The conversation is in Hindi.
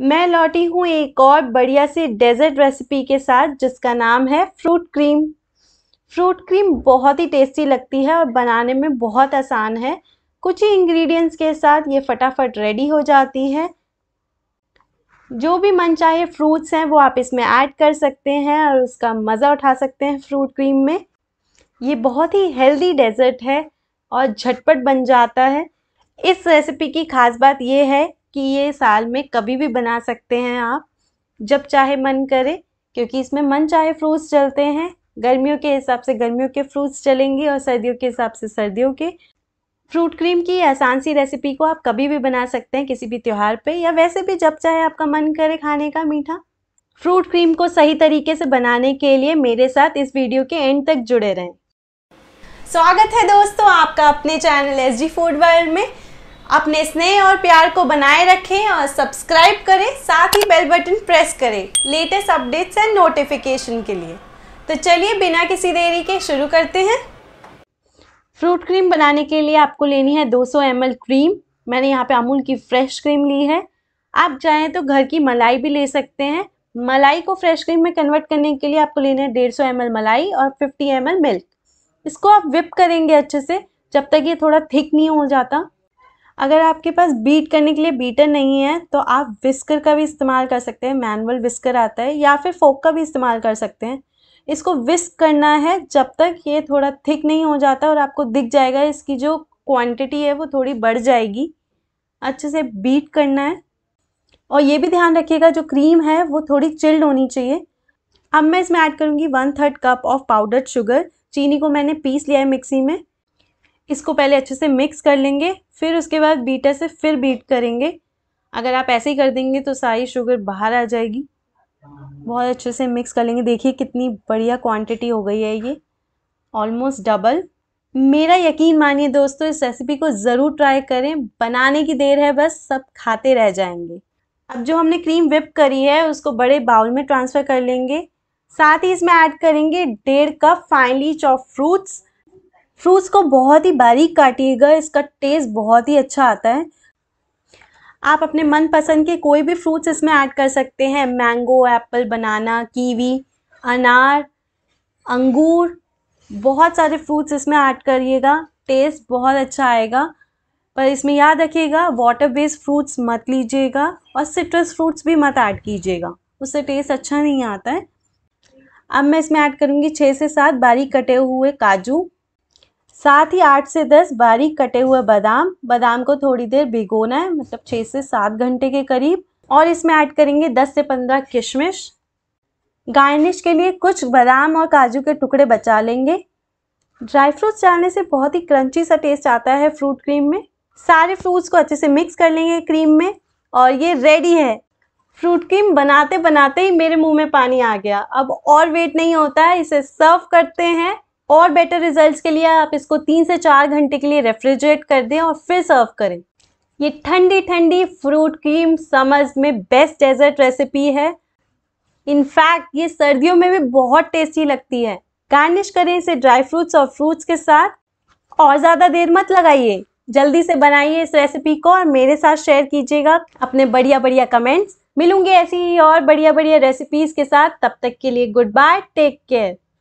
मैं लौटी हूँ एक और बढ़िया सी डेजर्ट रेसिपी के साथ जिसका नाम है फ्रूट क्रीम फ्रूट क्रीम बहुत ही टेस्टी लगती है और बनाने में बहुत आसान है कुछ ही इंग्रेडिएंट्स के साथ ये फटाफट रेडी हो जाती है जो भी मनचाहे फ्रूट्स हैं वो आप इसमें ऐड कर सकते हैं और उसका मज़ा उठा सकते हैं फ्रूट क्रीम में ये बहुत ही हेल्दी डेजर्ट है और झटपट बन जाता है इस रेसिपी की खास बात ये है कि ये साल में कभी भी बना सकते हैं आप जब चाहे मन करे क्योंकि इसमें मन चाहे फ्रूट्स चलते हैं गर्मियों के हिसाब से गर्मियों के फ्रूट्स चलेंगे और सर्दियों के हिसाब से सर्दियों के फ्रूट क्रीम की आसान सी रेसिपी को आप कभी भी बना सकते हैं किसी भी त्यौहार पे या वैसे भी जब चाहे आपका मन करे खाने का मीठा फ्रूट क्रीम को सही तरीके से बनाने के लिए मेरे साथ इस वीडियो के एंड तक जुड़े रहें स्वागत है दोस्तों आपका अपने channel S G food world में अपने स्नेह और प्यार को बनाए रखें और सब्सक्राइब करें साथ ही बेल बटन प्रेस करें लेटेस्ट अपडेट्स एंड नोटिफिकेशन के लिए तो चलिए बिना किसी देरी के शुरू करते हैं फ्रूट क्रीम बनाने के लिए आपको लेनी है 200 सौ क्रीम मैंने यहाँ पे अमूल की फ्रेश क्रीम ली है आप चाहें तो घर की मलाई भी ले सकते हैं मलाई को फ्रेश क्रीम में कन्वर्ट करने के लिए आपको लेना है डेढ़ सौ मलाई और फिफ्टी एम मिल्क इसको आप विप करेंगे अच्छे से जब तक ये थोड़ा थिक नहीं हो जाता अगर आपके पास बीट करने के लिए बीटर नहीं है तो आप विस्कर का भी इस्तेमाल कर सकते हैं मैनुअल विस्कर आता है या फिर फोक का भी इस्तेमाल कर सकते हैं इसको विस्क करना है जब तक ये थोड़ा थिक नहीं हो जाता और आपको दिख जाएगा इसकी जो क्वांटिटी है वो थोड़ी बढ़ जाएगी अच्छे से बीट करना है और ये भी ध्यान रखिएगा जो क्रीम है वो थोड़ी चिल्ड होनी चाहिए अब मैं इसमें ऐड करूँगी one third cup of powdered sugar चीनी को मैंने पीस लिया है मिक्सी में इसको पहले अच्छे से मिक्स कर लेंगे फिर उसके बाद बीटर से फिर बीट करेंगे अगर आप ऐसे ही कर देंगे तो सारी शुगर बाहर आ जाएगी बहुत अच्छे से मिक्स कर लेंगे देखिए कितनी बढ़िया क्वांटिटी हो गई है ये ऑलमोस्ट डबल मेरा यकीन मानिए दोस्तों इस रेसिपी को ज़रूर ट्राई करें बनाने की देर है बस सब खाते रह जाएंगे अब जो हमने क्रीम विप करी है उसको बड़े बाउल में ट्रांसफ़र कर लेंगे साथ ही इसमें ऐड करेंगे डेढ़ cup finely chop fruits fruits को बहुत ही बारीक काटिएगा इसका टेस्ट बहुत ही अच्छा आता है आप अपने मनपसंद के कोई भी फ्रूट्स इसमें ऐड कर सकते हैं मैंगो एप्पल बनाना कीवी अनार अंगूर बहुत सारे फ्रूट्स इसमें ऐड करिएगा टेस्ट बहुत अच्छा आएगा पर इसमें याद रखिएगा वाटर बेस्ड फ्रूट्स मत लीजिएगा और सिट्रस फ्रूट्स भी मत ऐड कीजिएगा उससे टेस्ट अच्छा नहीं आता है अब मैं इसमें ऐड करूँगी छः से सात बारीक कटे हुए काजू साथ ही आठ से दस बारीक कटे हुए बादाम बादाम को थोड़ी देर भिगोना है मतलब छः से सात घंटे के करीब और इसमें ऐड करेंगे दस से पंद्रह किशमिश गार्निश के लिए कुछ बादाम और काजू के टुकड़े बचा लेंगे ड्राई फ्रूट्स डालने से बहुत ही क्रंची सा टेस्ट आता है फ्रूट क्रीम में सारे फ्रूट्स को अच्छे से मिक्स कर लेंगे क्रीम में और ये रेडी है फ्रूट क्रीम बनाते बनाते ही मेरे मुंह में पानी आ गया अब और वेट नहीं होता है इसे सर्व करते हैं और बेटर रिजल्ट्स के लिए आप इसको तीन से चार घंटे के लिए रेफ्रिजरेट कर दें और फिर सर्व करें ये ठंडी ठंडी फ्रूट क्रीम समर्स में बेस्ट डेजर्ट रेसिपी है इनफैक्ट ये सर्दियों में भी बहुत टेस्टी लगती है गार्निश करें इसे ड्राई फ्रूट्स और फ्रूट्स के साथ और ज़्यादा देर मत लगाइए जल्दी से बनाइए इस रेसिपी को और मेरे साथ शेयर कीजिएगा अपने बढ़िया बढ़िया कमेंट्स मिलूंगे ऐसी ही और बढ़िया बढ़िया रेसिपीज़ के साथ तब तक के लिए गुड बाय टेक केयर